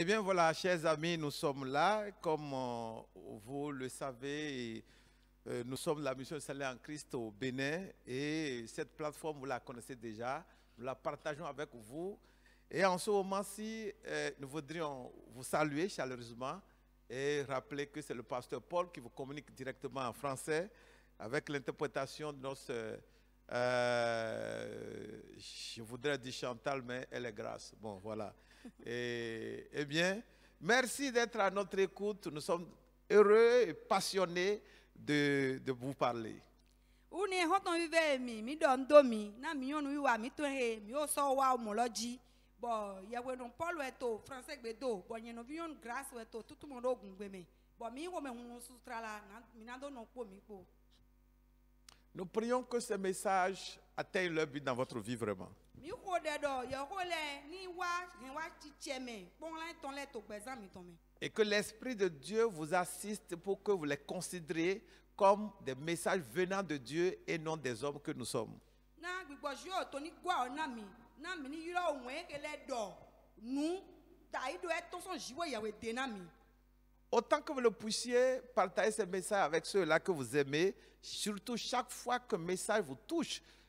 Eh bien voilà, chers amis, nous sommes là. Comme euh, vous le savez, euh, nous sommes la mission Salée en Christ au Bénin. Et cette plateforme, vous la connaissez déjà. Nous la partageons avec vous. Et en ce moment-ci, euh, nous voudrions vous saluer chaleureusement et rappeler que c'est le pasteur Paul qui vous communique directement en français avec l'interprétation de notre... je voudrais dire Chantal, mais elle est grâce. Bon, voilà. Et, eh bien, merci d'être à notre écoute. Nous sommes heureux et passionnés de vous parler. Nous prions que ce message atteignent leur but dans votre vie vraiment. Et que l'Esprit de Dieu vous assiste pour que vous les considériez comme des messages venant de Dieu et non des hommes que nous sommes. Autant que vous le puissiez, partagez ces message avec ceux-là que vous aimez, surtout chaque fois qu'un message vous touche,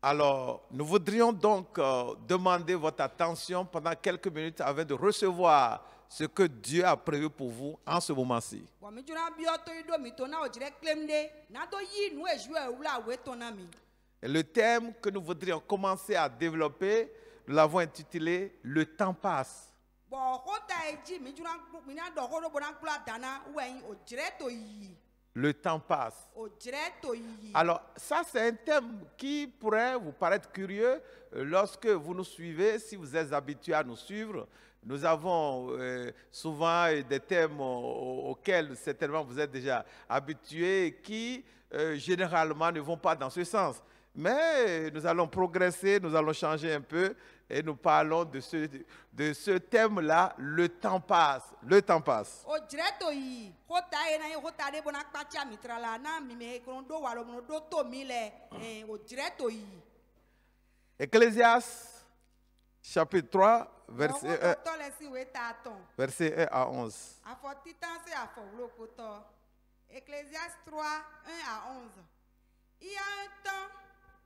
Alors, nous voudrions donc euh, demander votre attention pendant quelques minutes avant de recevoir ce que Dieu a prévu pour vous en ce moment-ci. Le thème que nous voudrions commencer à développer, nous l'avons intitulé Le temps passe. Le temps passe. Alors, ça, c'est un thème qui pourrait vous paraître curieux euh, lorsque vous nous suivez, si vous êtes habitué à nous suivre. Nous avons euh, souvent euh, des thèmes auxquels certainement vous êtes déjà habitué qui, généralement, ne vont pas dans ce sens. Mais nous allons progresser, nous allons changer un peu et nous parlons de ce, de ce thème-là, le temps passe, le temps passe. Eh, Ecclésias chapitre 3, verset 1, à 11. Ecclésias 3, 1 à 11. Il y a un temps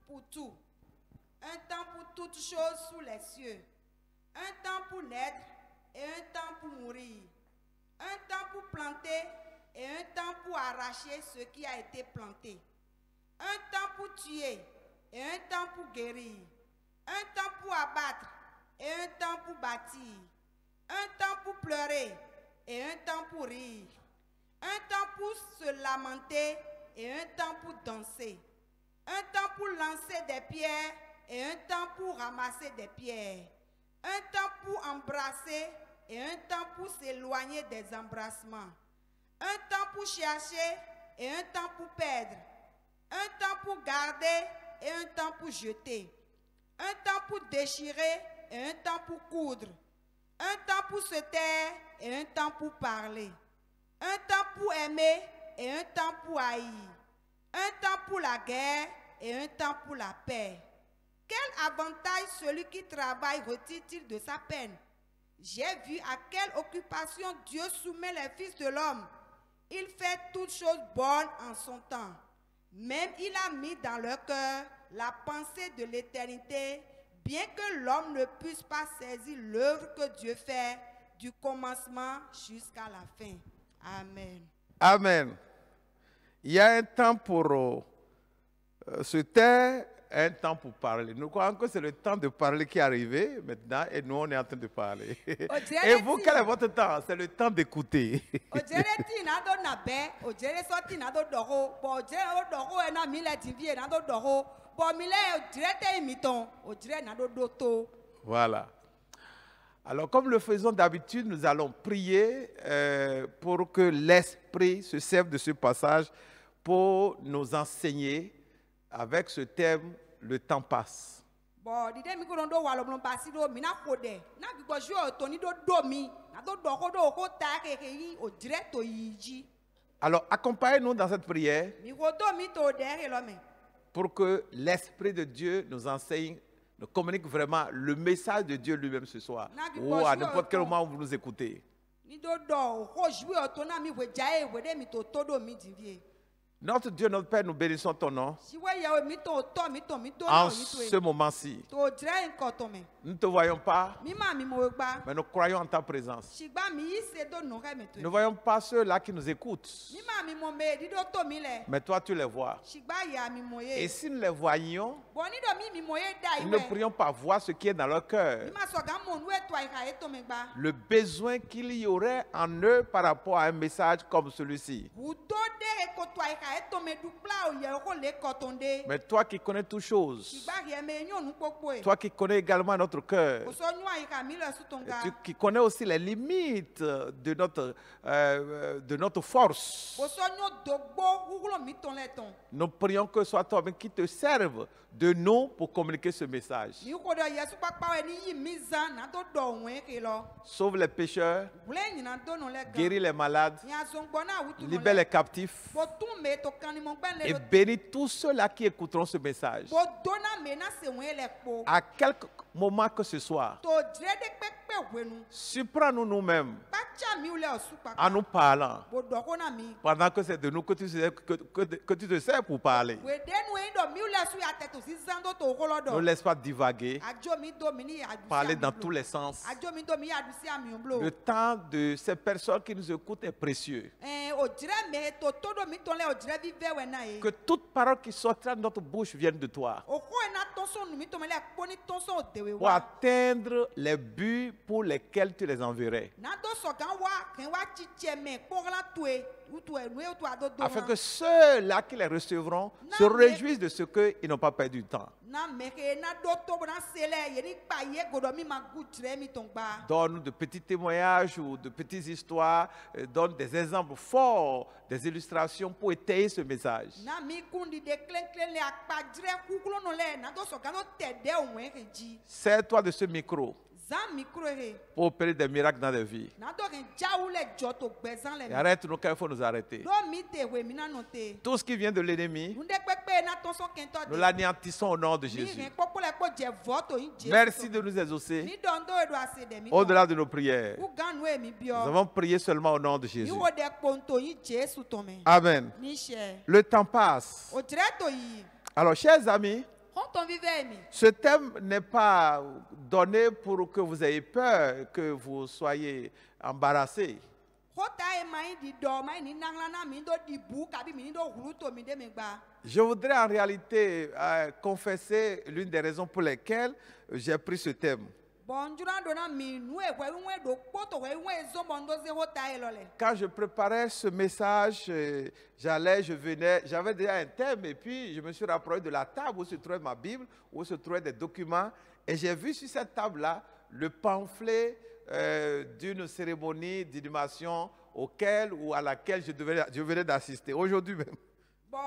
pour tout. Un temps pour toutes choses sous les cieux. Un temps pour naître et un temps pour mourir. Un temps pour planter et un temps pour arracher ce qui a été planté. Un temps pour tuer et un temps pour guérir. Un temps pour abattre et un temps pour bâtir. Un temps pour pleurer et un temps pour rire. Un temps pour se lamenter et un temps pour danser. Un temps pour lancer des pierres et un temps pour ramasser des pierres. Un temps pour embrasser et un temps pour s'éloigner des embrassements. Un temps pour chercher et un temps pour perdre. Un temps pour garder et un temps pour jeter. Un temps pour déchirer et un temps pour coudre. Un temps pour se taire et un temps pour parler. Un temps pour aimer et un temps pour haïr un temps pour la guerre et un temps pour la paix. Quel avantage celui qui travaille retire-t-il de sa peine J'ai vu à quelle occupation Dieu soumet les fils de l'homme. Il fait toutes choses bonnes en son temps. Même il a mis dans leur cœur la pensée de l'éternité, bien que l'homme ne puisse pas saisir l'œuvre que Dieu fait du commencement jusqu'à la fin. Amen. Amen. Il y a un temps pour euh, se euh, taire, un temps pour parler. Nous croyons que c'est le temps de parler qui est arrivé maintenant et nous, on est en train de parler. Oh, et vous, quel est votre temps C'est le temps d'écouter. voilà. Alors, comme le faisons d'habitude, nous allons prier euh, pour que l'Esprit se serve de ce passage pour nous enseigner avec ce thème Le temps passe. Alors accompagnez-nous dans cette prière pour que l'Esprit de Dieu nous enseigne, nous communique vraiment le message de Dieu lui-même ce soir. Ou oh, à n'importe quel moment où vous nous écoutez. Notre Dieu, notre Père, nous bénissons ton nom. En ce moment-ci, nous ne te voyons pas, mais nous croyons en ta présence. Nous ne voyons pas ceux-là qui nous écoutent, mais toi tu les vois. Et si nous les voyions, nous ne pourrions pas voir ce qui est dans leur cœur. Le besoin qu'il y aurait en eux par rapport à un message comme celui-ci. Mais toi qui connais toutes choses, toi qui connais également notre cœur, qui connais aussi les limites de notre, euh, de notre force, nous prions que ce soit toi qui te serve de nous pour communiquer ce message. Sauve les pécheurs, guéris les malades, libère les captifs et bénis tous ceux-là qui écouteront ce message. À quelque moment que ce soit, surprends-nous nous-mêmes en hein? nous parlant. Pendant que c'est de nous que tu, te sers pour parler. Ne laisse pas divaguer. Parler dans tous les sens. Le temps de ces personnes qui nous écoutent est précieux. Eh, que toute parole qui sortira de notre bouche vienne de toi. Pour atteindre les buts pour lesquels tu les enverrais. Afin que ceux-là qui les recevront se réjouissent de ce qu'ils n'ont pas perdu de temps. donne de petits témoignages ou de petites histoires, euh, donne des exemples forts, des illustrations pour étayer ce message. Sers-toi de ce micro pour opérer des miracles dans les vies. arrête nous il faut nous arrêter. Tout ce qui vient de l'ennemi, nous l'anéantissons au nom de Jésus. Merci de nous exaucer e au-delà de nos prières. E nous avons prié seulement au nom de Jésus. Amen. Le temps passe. Alors, chers amis, ce thème n'est pas donné pour que vous ayez peur, que vous soyez embarrassé. E Je voudrais en réalité euh, confesser l'une des raisons pour lesquelles j'ai pris ce thème. Quand je préparais ce message, euh, j'allais, je venais, j'avais déjà un thème et puis je me suis rapproché de la table où se trouvait ma Bible, où se trouvaient des documents et j'ai vu sur cette table-là le pamphlet euh, d'une cérémonie d'inhumation auquel ou à laquelle je, devais, je venais d'assister aujourd'hui même. Bon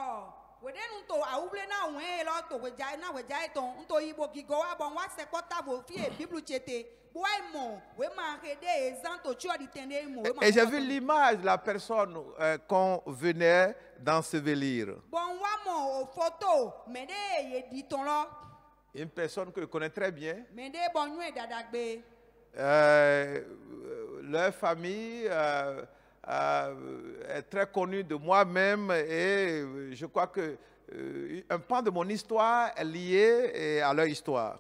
wede nuto awuble na wee lɔ to wedza na wedza etɔ nuto yibo gigɔ wa bɔ wa sɛ kpɔta vo fie biblu tsete boa mɔ we ma he de ezan to tsyɔ di ten de mɔ. et j'ai vu l'image de la personne euh, qu'on venait d'ensevelir. bɔn wa mɔ o foto mɛ de ye di tɔn lɔ. une personne que je connais très bien. mɛ de bɔn nyɔɛ e dadagbe. Euh, leur famille. Euh, euh, est très connue de moi-même et euh, je crois que euh, un pan de mon histoire est lié à leur histoire.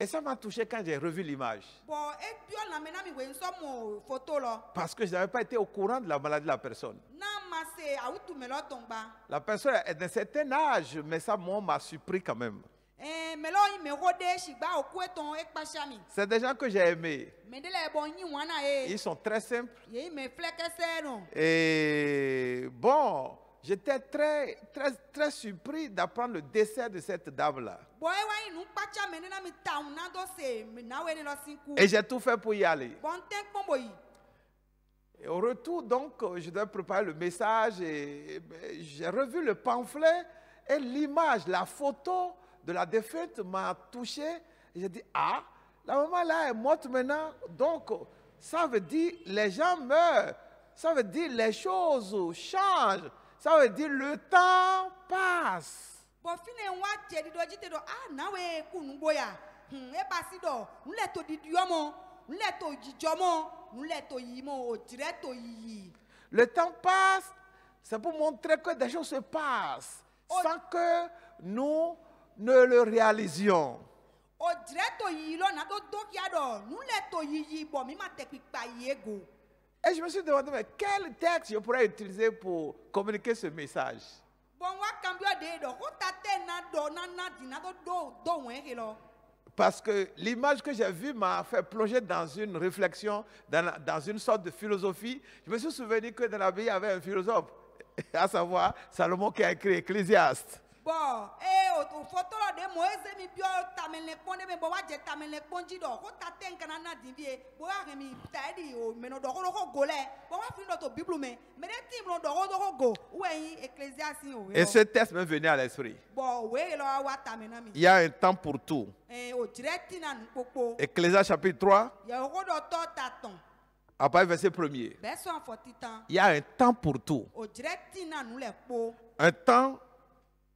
Et ça m'a touché quand j'ai revu l'image. Parce que je n'avais pas été au courant de la maladie de la personne. La personne est d'un certain âge, mais ça m'a surpris quand même. Eh, c'est des gens que j'ai aimés. Eh. Ils sont très simples. Et bon, j'étais très, très, très surpris d'apprendre le décès de cette dame-là. Et j'ai tout fait pour y aller. Et au retour, donc, euh, je dois préparer le message et j'ai revu le pamphlet et l'image, la photo de la défaite m'a touché. j'ai dit, ah, la maman là est morte maintenant. Donc, ça veut dire les gens meurent. Ça veut dire les choses changent. Ça veut dire le temps passe. Le temps passe, c'est pour montrer que des choses se passent oh. sans que nous ne le réalisions. Et je me suis demandé, mais quel texte je pourrais utiliser pour communiquer ce message Parce que l'image que j'ai vue m'a fait plonger dans une réflexion, dans, une sorte de philosophie. Je me suis souvenu que dans la Bible, il y avait un philosophe, à savoir Salomon qui a écrit Ecclésiaste bon eh o fɔ tɔlɔ de mɔ eze mi biɔ tamelekpɔn de mi bɔ wa jɛ tamelekpɔn ji dɔ ko ta ten kana na di bi ye bo ya hɛn ta di o mɛnɛ dɔ kolo ko go lɛ bɔn wa fini dɔ to bibulu mɛ mɛ ne ti mɔ dɔ kolo ko go ou ɛyin ecclésiaste o. et ce texte me venu à l'esprit. bon o lo lɔ wa tame na mi. il y a un temps pour tout. eh o dirɛ ti na nu kpokpo. chapitre 3 yɛ o ko dɔ ta ton À part verset 1er, il y a un temps pour tout. o le po Un temps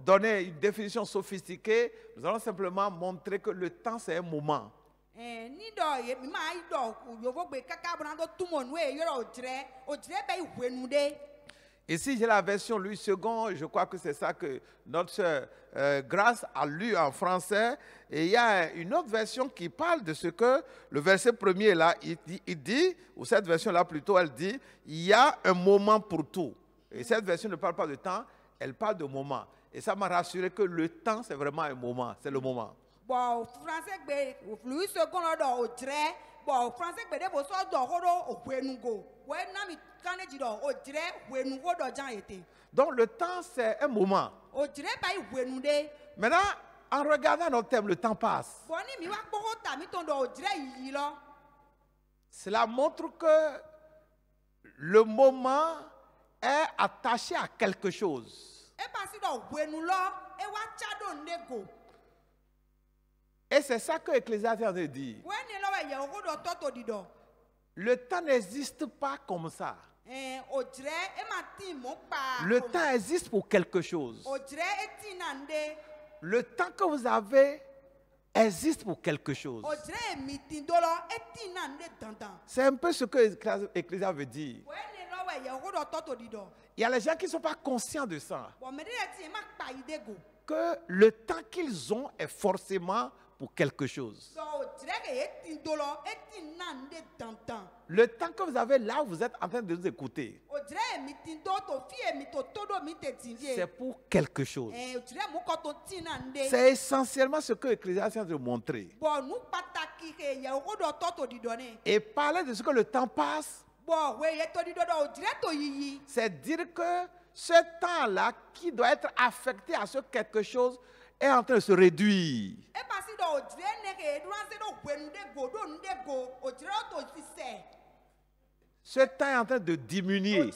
donner une définition sophistiquée, nous allons simplement montrer que le temps, c'est un moment. Eh, e, Ici, j'ai la version Louis second. je crois que c'est ça que notre euh, Grâce a lu en français. Et il y a une autre version qui parle de ce que le verset premier là, il dit, il dit ou cette version là plutôt, elle dit, il y a un moment pour tout. Et cette version ne parle pas de temps, elle parle de moment. Et ça m'a rassuré que le temps, c'est vraiment un moment, c'est le moment. Donc le temps, c'est un moment. Maintenant, en regardant nos thèmes, le temps passe. Cela montre que le moment est attaché à quelque chose. Et c'est ça que vient a dire. Le temps n'existe pas comme ça. Eh, Le temps existe pour quelque chose. Le temps que vous avez existe pour quelque chose. C'est un peu ce que l'Ecclésiaste veut dire. Il y a les gens qui ne sont pas conscients de ça. Que le temps qu'ils ont est forcément pour quelque chose. Le temps que vous avez là, où vous êtes en train de nous écouter. C'est pour quelque chose. Eh, c'est essentiellement ce que l'Ecclésiaste vient de montrer. Et parler de ce que le temps passe. C'est dire que ce temps-là qui doit être affecté à ce quelque chose est en train de se réduire. Ce temps est en train de diminuer.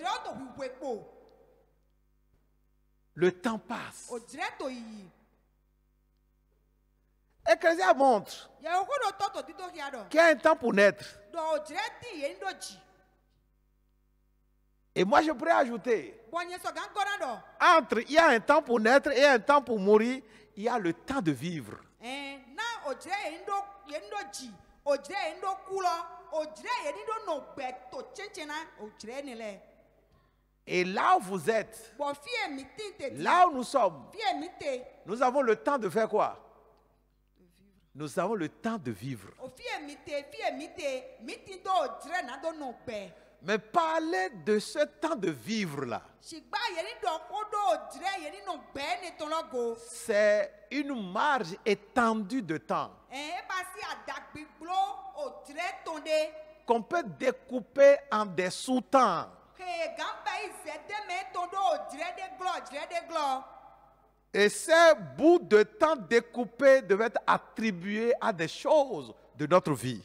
Le temps passe. Ecclésia montre qu'il y a un temps pour naître. Et moi, je pourrais ajouter. Entre, il y a un temps pour naître et un temps pour mourir. Il y a le temps de vivre. Et là où vous êtes, là où nous sommes, nous avons le temps de faire quoi Nous avons le temps de vivre. Oh, mais parler de ce temps de vivre-là, c'est une marge étendue de temps eh, bah, qu'on peut découper en des sous-temps. Et ces bout de temps découpé devait être attribué à des choses de notre vie.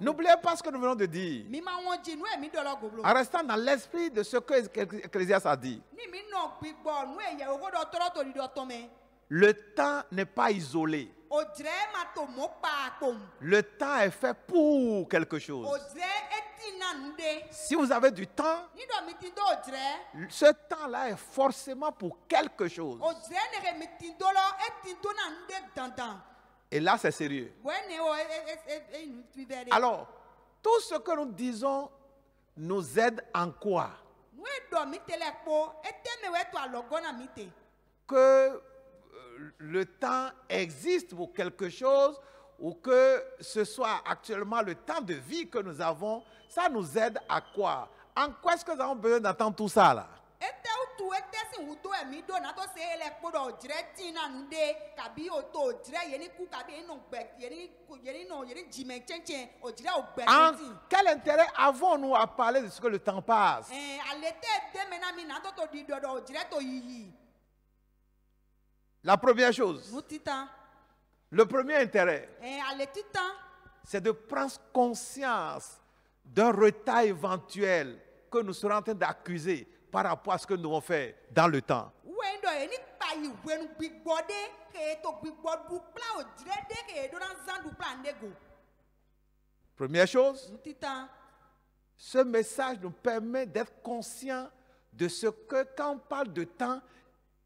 N'oubliez pas ce que nous venons de dire. En restant dans l'esprit de ce que Ecclesiastes a dit. Le temps n'est pas isolé. Le temps est fait pour quelque chose. Si vous avez du temps, ce temps-là est forcément pour quelque chose. Et là, c'est sérieux. Alors, tout ce que nous disons nous aide en quoi Que euh, le temps existe pour quelque chose ou que ce soit actuellement le temps de vie que nous avons, ça nous aide à quoi En quoi est-ce que nous avons besoin d'attendre tout ça là quel intérêt avons-nous à parler de ce que le temps passe eh, La première chose, le premier intérêt, hein, c'est de prendre conscience d'un retard éventuel que nous serons en train d'accuser par rapport à ce que nous avons faire dans le temps. Première chose, hein, ce message nous permet d'être conscients de ce que quand on parle de temps,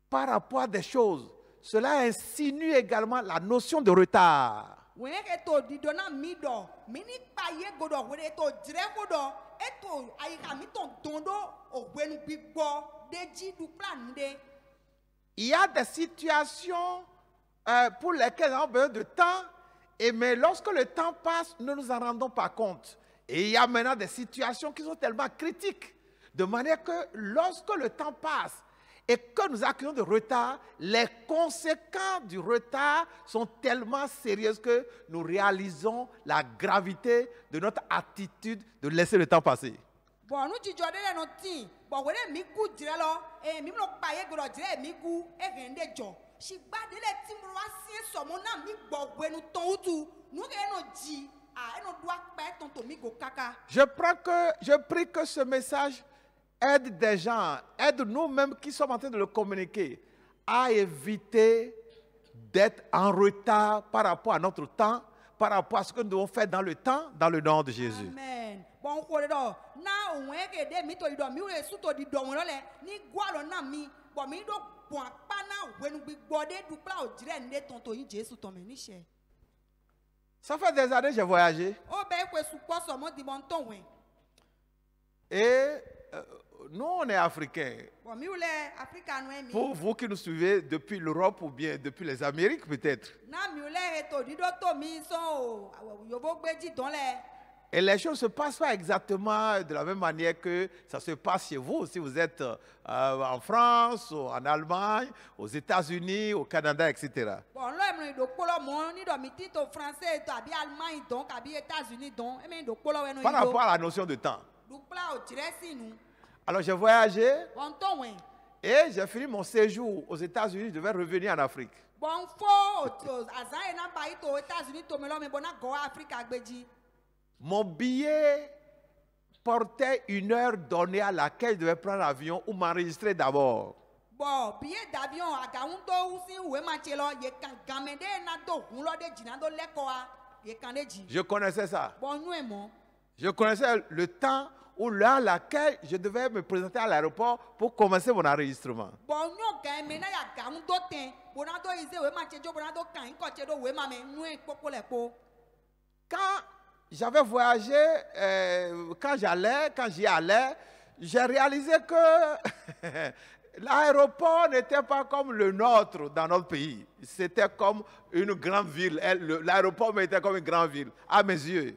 par rapport à des choses, cela insinue également la notion de retard. Il y a des situations euh, pour lesquelles on a besoin de temps, et mais lorsque le temps passe, nous ne nous en rendons pas compte. Et il y a maintenant des situations qui sont tellement critiques, de manière que lorsque le temps passe, et que nous accueillons de retard, les conséquences du retard sont tellement sérieuses que nous réalisons la gravité de notre attitude de laisser le temps passer. Je, je prie que ce message aide des gens, aide nous-mêmes qui sommes en train de le communiquer à éviter d'être en retard par rapport à notre temps, par rapport à ce que nous devons faire dans le temps, dans le nom de Jésus. Ça fait des années que j'ai voyagé. Oh, ben, Et euh, nous, on est Africains. Pour vous qui nous suivez depuis l'Europe ou bien depuis les Amériques peut-être. Ben, et les choses ne se passent pas exactement de la même manière que ça se passe chez vous, si vous êtes euh, en France, ou en Allemagne, aux États-Unis, au Canada, etc. Eh Par rapport à la notion de temps. Alors j'ai voyagé. Et j'ai fini mon séjour aux États-Unis. Je devais revenir en Afrique. Mon billet portait une heure donnée à laquelle je devais prendre l'avion ou m'enregistrer d'abord. Je connaissais ça. Hein, je connaissais le temps l'heure à laquelle je devais me présenter à l'aéroport pour commencer mon enregistrement. Quand j'avais voyagé, euh, quand j'allais, quand j'y allais, j'ai réalisé que L'aéroport n'était pas comme le nôtre dans notre pays. C'était comme une grande ville. L'aéroport était comme une grande ville, à mes yeux.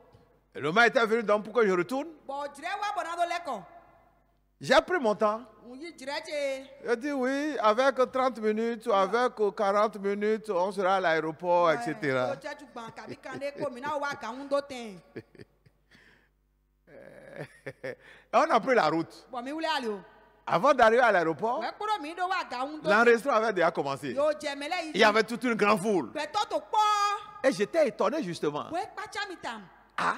Le L'homme était venu donc pourquoi je retourne. J'ai pris mon temps. J'ai dit oui, avec 30 minutes, avec 40 minutes, on sera à l'aéroport, etc. Oh, on a pris la route. Avant d'arriver à l'aéroport, l'enregistrement avait déjà commencé. Il y avait toute une grande foule. Et j'étais étonné justement. Ah!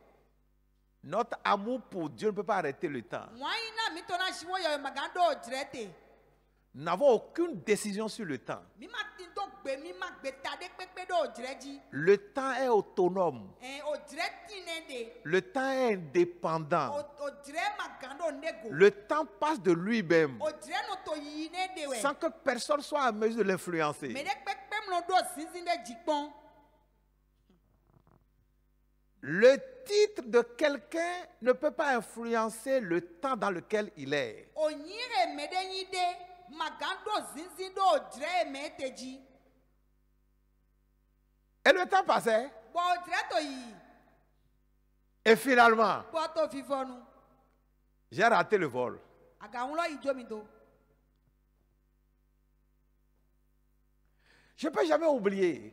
Notre amour pour Dieu ne peut pas arrêter le temps. Nous n'avons aucune décision sur le temps. Le temps est autonome. Eh, le temps est indépendant. Le temps passe de lui-même sans que personne soit à mesure de l'influencer. Le titre de quelqu'un ne peut pas influencer le temps dans lequel il est. Et le temps passait. Et finalement, j'ai raté le vol. Je ne peux jamais oublier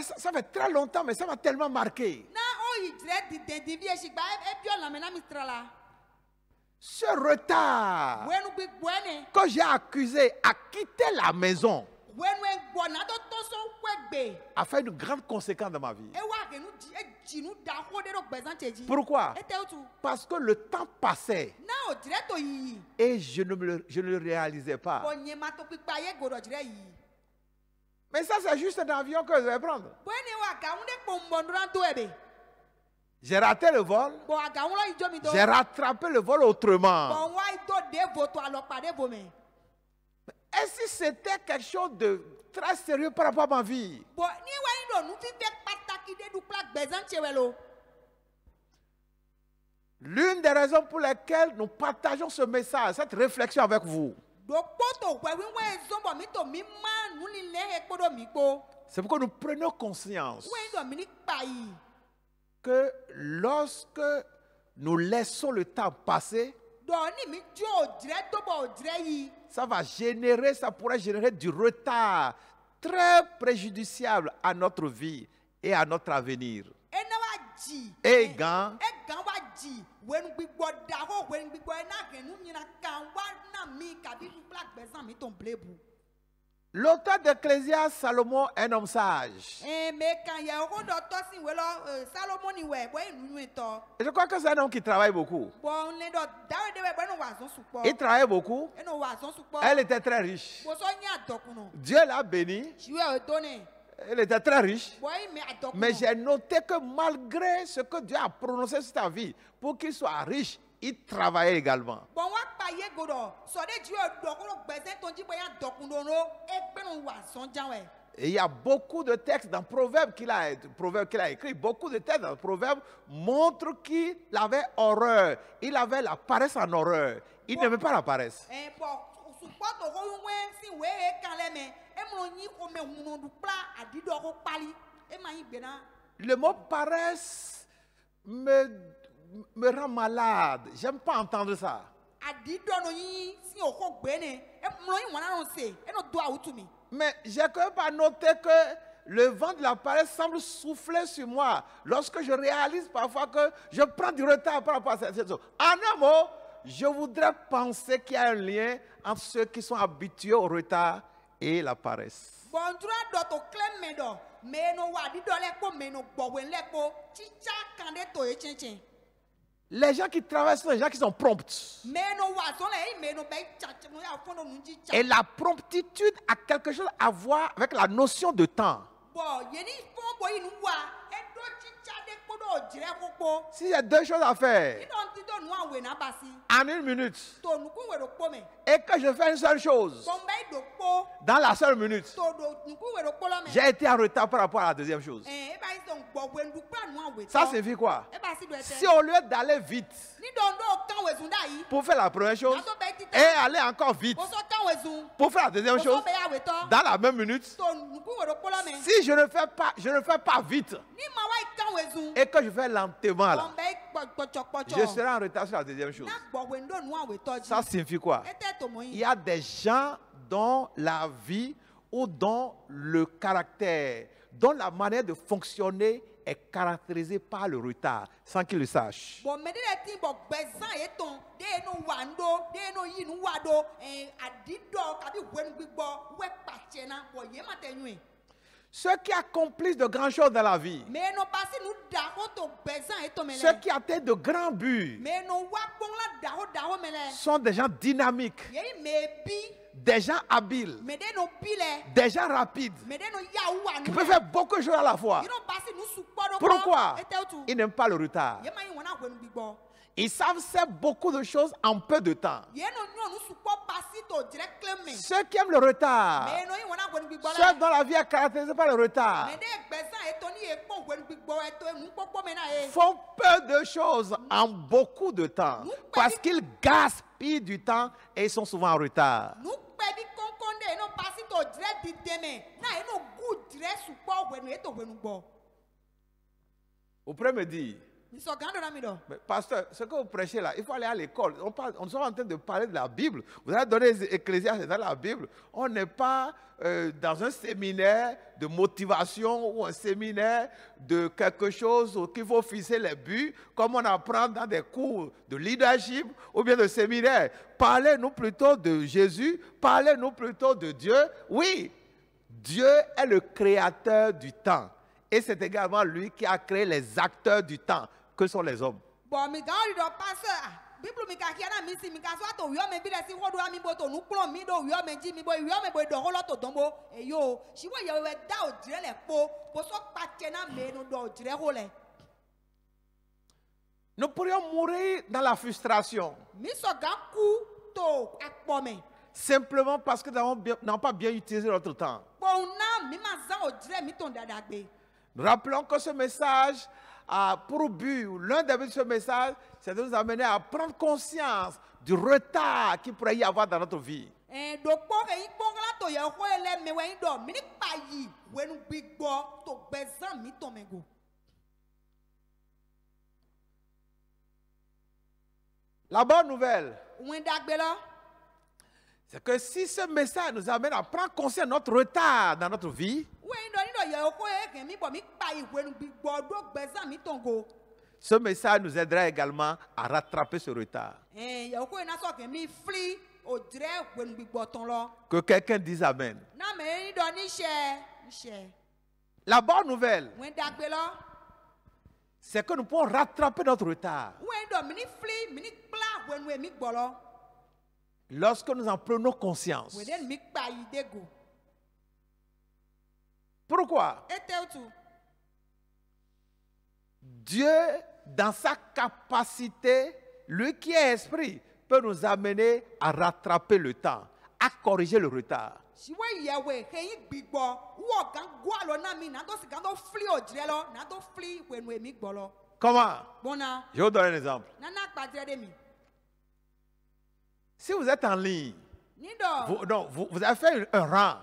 ça fait très longtemps, mais ça m'a tellement marqué. E, e Ce retard que j'ai accusé à quitter la maison e a fait une grande conséquence dans ma vie. Pourquoi Parce que le temps passait et je ne, le, je ne le réalisais pas. Mais ça, c'est juste un avion que je vais prendre. J'ai raté le vol. J'ai rattrapé le vol autrement. Et si c'était quelque chose de très sérieux par rapport à ma vie? L'une des raisons pour lesquelles nous partageons ce message, cette réflexion avec vous. C'est pourquoi nous prenons conscience que lorsque nous laissons le temps passer, ça va générer, ça pourrait générer du retard très préjudiciable à notre vie et à notre avenir. Et gants. L'auteur d'Ecclésias, Salomon, un homme sage. je crois que c'est un homme qui travaille beaucoup. Il travaille beaucoup. Elle était très riche. Dieu l'a béni elle était très riche. Mais j'ai noté que malgré ce que Dieu a prononcé sur ta vie, pour qu'il soit riche, il travaillait également. il y a beaucoup de textes dans Proverbes qu'il a, Proverbe qu'il a écrit, beaucoup de textes dans proverbe montrent qu'il avait horreur. Il avait la paresse en horreur. Il n'aimait pas la paresse. Eh, le mot paresse me me rend malade j'aime pas entendre ça. mais j'ai quand même pas noté que. le vent de la paresse semble souffler sur moi lorsque je réalise parfois que je prends du retard par rapport à cette chose. En un mot, je voudrais penser qu'il y a un lien entre ceux qui sont habitués au retard et la paresse. Les gens qui travaillent sont les gens qui sont prompts. Ben, et la promptitude a quelque chose à voir avec la notion de temps si y a deux choses à faire, en une minute, et que je fais une seule chose, dans la seule minute, j'ai été en retard par rapport à la deuxième chose. Ça signifie quoi Si au lieu d'aller vite pour faire la première chose et aller encore vite pour faire la deuxième chose, dans la même minute, si je ne fais pas, je ne fais pas vite et que je fais lentement là, je serai en retard sur la deuxième chose. Ça signifie quoi Il y a des gens dont la vie ou dont le caractère, dont la manière de fonctionner est caractérisée par le retard, sans qu'ils le sachent. Ceux qui accomplissent de grandes choses dans la vie. Ceux qui atteignent de grands buts. Sont des gens dynamiques. Des gens habiles. Des gens rapides. Qui peuvent faire beaucoup de choses à la fois. Pourquoi Ils n'aiment pas le retard. Ils savent faire beaucoup de choses en peu de temps. Ceux qui aiment le retard, ceux dont la vie est caractérisée par le retard, font peu de choses en beaucoup de temps parce qu'ils gaspillent du temps et ils sont souvent en retard. Vous pouvez me dire, mais pasteur, ce que vous prêchez là, il faut aller à l'école. On, on est en train de parler de la Bible. Vous allez donner les ecclésiastes dans la Bible. On n'est pas euh, dans un séminaire de motivation ou un séminaire de quelque chose qui faut fixer les buts, comme on apprend dans des cours de leadership ou bien de séminaire. Parlez-nous plutôt de Jésus, parlez-nous plutôt de Dieu. Oui, Dieu est le créateur du temps. Et c'est également lui qui a créé les acteurs du temps, que sont les hommes. Nous pourrions mourir dans la frustration. Simplement parce que nous n'avons pas bien utilisé notre temps. Rappelons que ce message a pour but, l'un des buts de ce message, c'est de nous amener à prendre conscience du retard qu'il pourrait y avoir dans notre vie. La bonne nouvelle, c'est que si ce message nous amène à prendre conscience de notre retard dans notre vie, ce message nous aidera également à rattraper ce retard. Eh, que quelqu'un dise Amen. La bonne nouvelle, c'est que nous pouvons rattraper notre retard. Lorsque nous en prenons conscience. Pourquoi Dieu, dans sa capacité, lui qui est esprit, peut nous amener à rattraper le temps, à corriger le retard. E Comment Je vous donne un exemple. Si vous êtes en ligne, vous, avez fait un rang.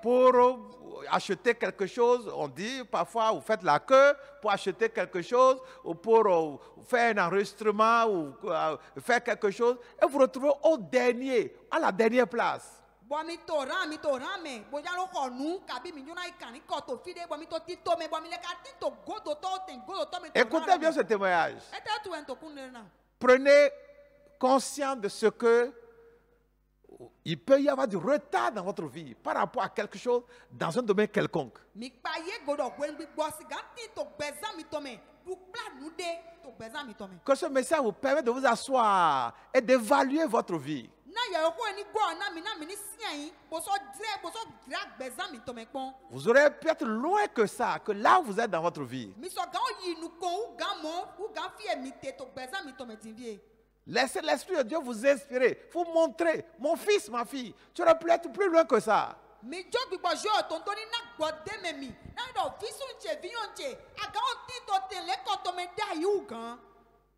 Pour euh, acheter quelque chose, on dit parfois vous faites la queue pour acheter quelque chose ou pour euh, faire un enregistrement ou euh, faire quelque chose et vous retrouvez au dernier, à la dernière place. Écoutez bien ce témoignage. E Prenez conscient de ce que il peut y avoir du retard dans votre vie par rapport à quelque chose dans un domaine quelconque. Que ce message vous permet de vous asseoir et d'évaluer votre vie. Vous aurez peut-être loin que ça, que là où vous êtes dans votre vie. Laissez l'Esprit de Dieu vous inspirer, vous montrer, mon fils, ma fille, tu aurais pu être plus loin que ça. Hein.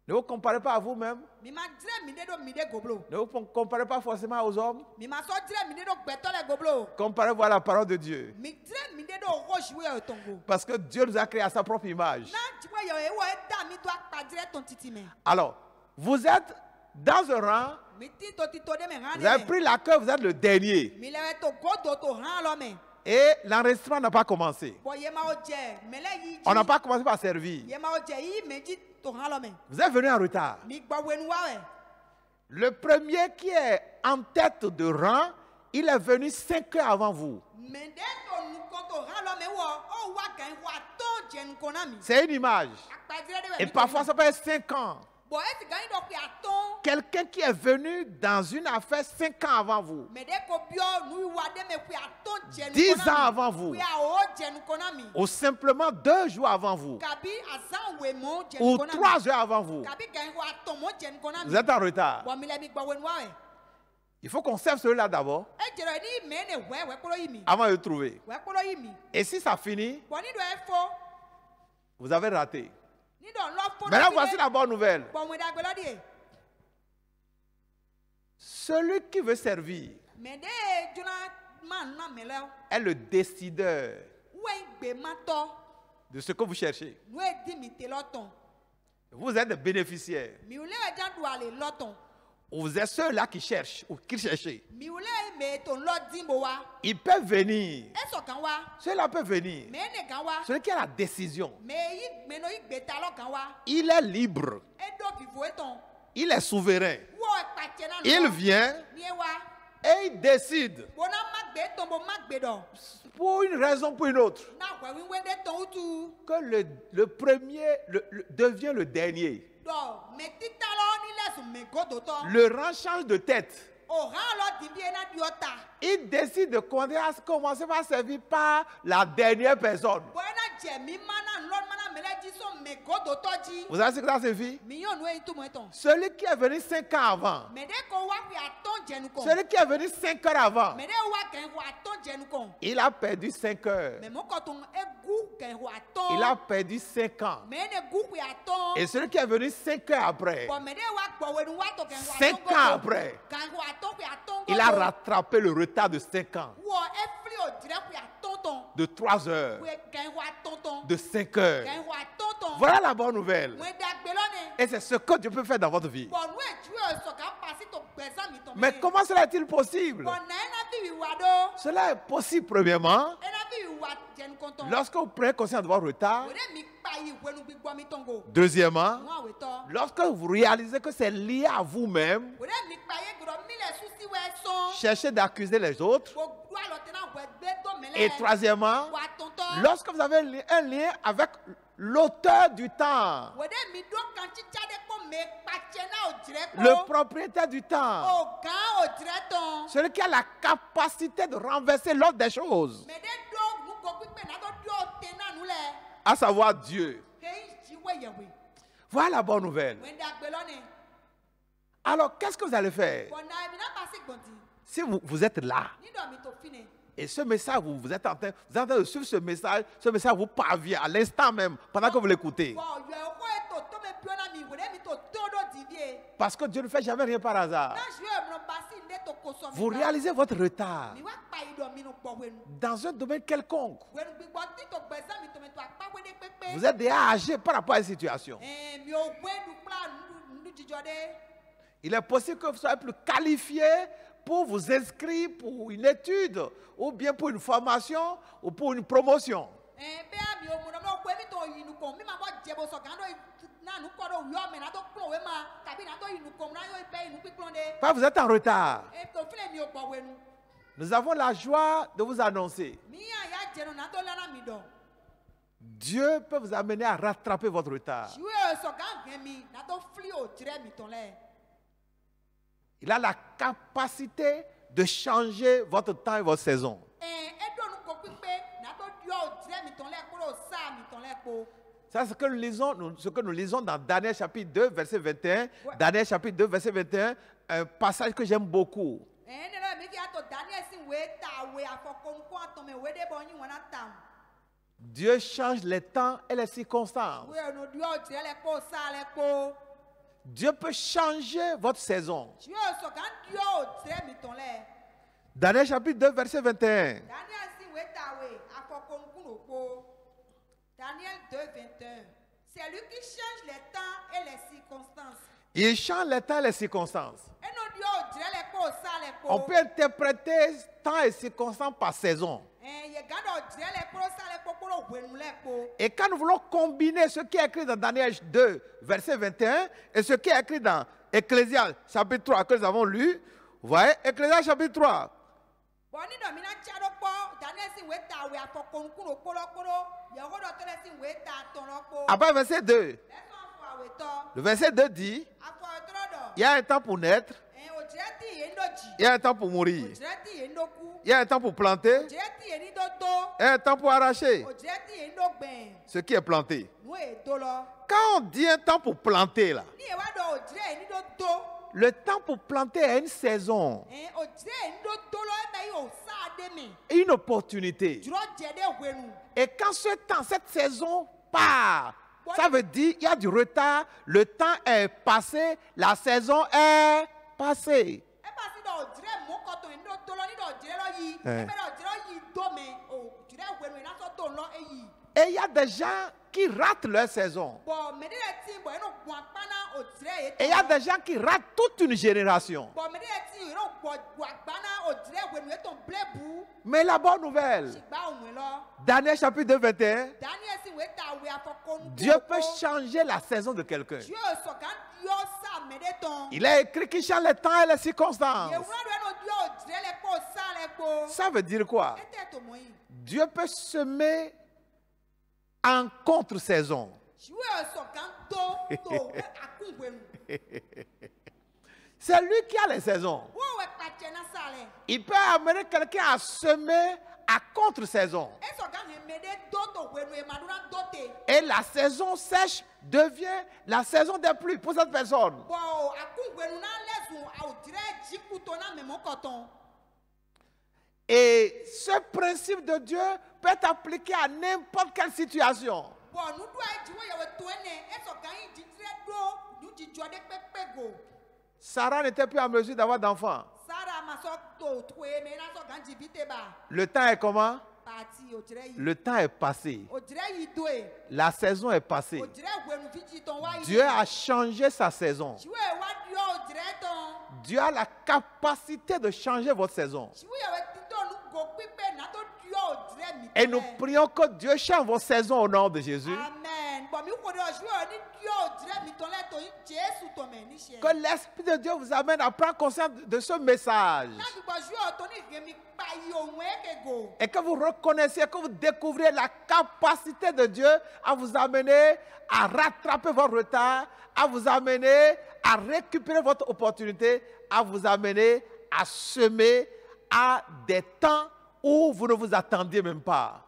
Ne vous comparez pas à vous-même. Ne vous comparez pas forcément aux hommes. Comparez-vous à la parole de Dieu. Euh, Parce que Dieu nous a créés à sa propre image. Alors, vous êtes dans un rang. Vous avez pris la queue, vous êtes le dernier. Et l'enregistrement n'a pas commencé. On n'a pas commencé par servir. Vous êtes venu en retard. Le premier qui est en tête de rang, il est venu cinq heures avant vous. C'est une image. Ah, Et parfois, ça peut être cinq ans. Quelqu'un qui est venu dans une affaire cinq ans avant vous, 10 ans avant vous, ou simplement deux jours avant vous, ou trois jours avant vous, vous êtes en retard. Il faut qu'on serve celui-là d'abord. Eh, avant de le trouver. Et si ça finit, vous avez raté. Maintenant, voici la bonne nouvelle. Celui qui veut servir est le décideur de ce que vous cherchez. Vous êtes bénéficiaire. Vous êtes ceux-là qui cherchent ou qui cherchent. Ils peuvent venir. Ceux-là peuvent venir. Celui qui a la décision. Il est libre. E il est souverain. E il vient e et il décide. Pour une raison, pour une autre. Que le, premier devient le dernier. Le rang change de tête. Il décide de commencer à servir par la dernière personne. Vous avez ce que ça signifie Celui qui est venu cinq ans avant. Celui qui est venu cinq heures avant. Il a perdu cinq heures. Il a perdu cinq ans. Et celui qui est venu cinq heures après. Cinq ans après. Il a rattrapé le retard de cinq ans de 3 heures, de 5 heures. Voilà la bonne nouvelle. Et c'est ce que Dieu peut faire dans votre vie. Mais comment cela est-il possible Cela est possible premièrement lorsque vous prenez conscience de votre retard. Deuxièmement, lorsque vous réalisez que c'est lié à vous-même, cherchez d'accuser les autres. Et troisièmement, lorsque vous avez un lien avec l'auteur du temps, le propriétaire du temps, celui qui a la capacité de renverser l'ordre des choses, à savoir Dieu. Voilà la bonne nouvelle. Alors, qu'est-ce que vous allez faire vous, êtes là, et ce message, vous, vous êtes en train, vous de suivre ce message, ce message vous parvient à l'instant même, pendant que vous l'écoutez. Parce que Dieu ne fait jamais rien par hasard. Vous réalisez votre retard dans un domaine quelconque. Vous êtes déjà âgé par rapport à la situation. Il est possible que vous soyez plus qualifié pour vous inscrire pour une étude, ou bien pour une formation, ou pour une promotion. Eh, vous êtes en retard. Eh, Nous avons la joie de vous annoncer. Dieu peut vous amener à rattraper votre retard. Il a la capacité de changer votre temps et votre saison. Eh, c'est ce que nous lisons, dans Daniel chapitre 2, verset 21. Daniel chapitre 2, verset 21, un passage que j'aime beaucoup. Eh, Dieu change les temps et les circonstances. Dieu peut changer votre saison. Daniel chapitre 2, verset 21. Daniel 2, 21. C'est lui qui change les temps et les circonstances. Il change les temps et les circonstances. On peut interpréter temps et circonstances par saison. Eh, et quand nous voulons combiner ce qui est écrit dans Daniel 2, verset 21, et ce qui est écrit dans Ecclésial chapitre 3 que nous avons lu, vous voyez, Ecclésial chapitre 3. Après verset 2, le verset 2 dit, il y a un temps pour naître, il y a un temps pour mourir. Il y a un temps pour planter. Il y a un temps pour arracher. Ce qui est planté. Quand on dit un temps pour planter, là, le temps pour planter est une saison. Eh, une opportunité. Et quand ce temps, cette saison part, ça veut dire qu'il y a du retard, le temps est passé, la saison est passée. pasi dɔ dzre mokɔtɔ yi ɖo to ni dɔ dzre lɔ yi ebe dɔ dzre yi dome o dzre wenu yi nasɔ to lɔ eyi. Et il y a des gens qui ratent leur saison. Et il y a des gens qui ratent toute une génération. Mais la bonne nouvelle, Daniel chapitre 21, Dieu peut changer la saison de quelqu'un. Il a écrit qu'il change le temps et les circonstances. Ça veut dire quoi? Dieu peut semer en contre-saison. C'est lui qui a les saisons. Il peut amener quelqu'un à semer à contre-saison. Et la saison sèche devient la saison des pluies pour cette personne. Et ce principe de Dieu peut être appliqué à n'importe quelle situation. Sarah n'était plus en mesure d'avoir d'enfants. Le temps est comment Le temps est passé. La saison est passée. Dieu a changé sa saison. Dieu a la capacité de changer votre saison. Et nous prions que Dieu change vos saisons au nom de Jésus. Que l'Esprit de Dieu vous amène à prendre conscience de ce message. Et que vous reconnaissiez, que vous découvriez la capacité de Dieu à vous amener à rattraper votre retard, à vous amener à récupérer votre opportunité, à vous amener à semer à des temps où vous ne vous attendiez même pas.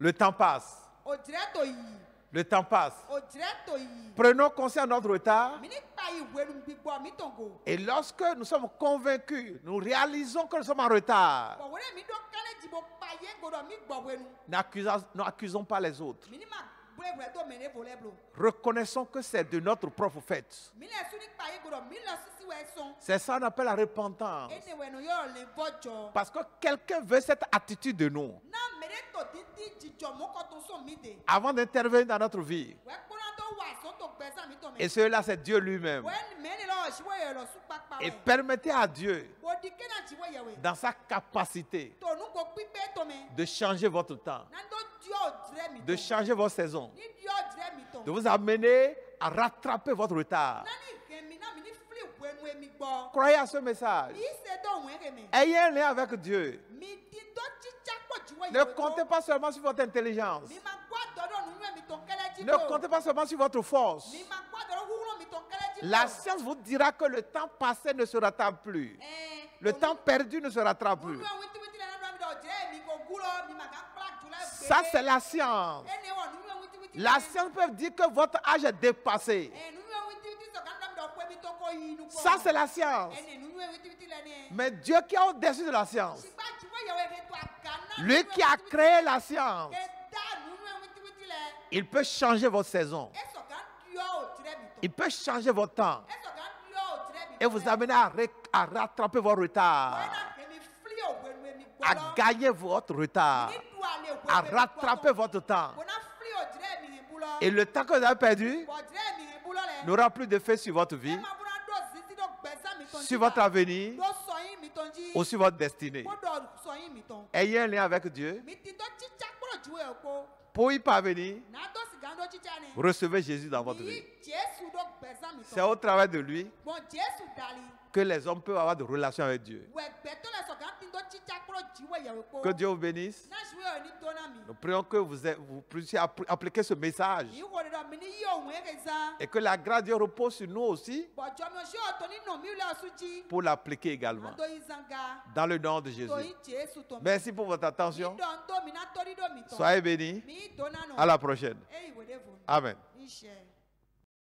Le temps passe. Le temps passe. Prenons conscience de notre retard. Et lorsque nous sommes convaincus, nous réalisons que nous sommes en retard. N'accusons pas les autres. Reconnaissons que c'est de notre propre fait. C'est ça qu'on appelle la repentance. Parce que quelqu'un veut cette attitude de nous. Avant d'intervenir dans notre vie. Et cela, c'est Dieu lui-même. Et permettez à Dieu, dans sa capacité, de changer votre temps de changer vos saisons, de vous amener à rattraper votre retard. Croyez à ce message. Ayez un lien avec Dieu. Ne comptez pas seulement sur votre intelligence. Ne comptez pas seulement sur votre force. La science vous dira que le temps passé ne se rattrape plus. Eh, le temps perdu ne se rattrape plus. Ça, c'est la science. La science peut dire que votre âge est dépassé. Ça, c'est la science. Mais Dieu qui est au-dessus de la science, lui qui a créé la science, il peut changer vos saisons, Il peut changer votre temps. Et vous amener à, à rattraper vos retards. À gagner votre retard à rattraper votre temps. Et le temps que vous avez perdu n'aura plus d'effet sur votre vie, sur votre avenir ou sur votre destinée. Ayez un lien avec Dieu. Pour y parvenir, recevez Jésus dans votre vie. C'est au travail de lui que les hommes peuvent avoir des relations avec Dieu. Que Dieu vous bénisse. Nous prions que vous, puissiez appliquer ce message. Et que la grâce de Dieu repose sur nous aussi. Pour l'appliquer également. Dans le nom de Jésus. Merci pour votre attention. Soyez bénis. À la prochaine. Amen.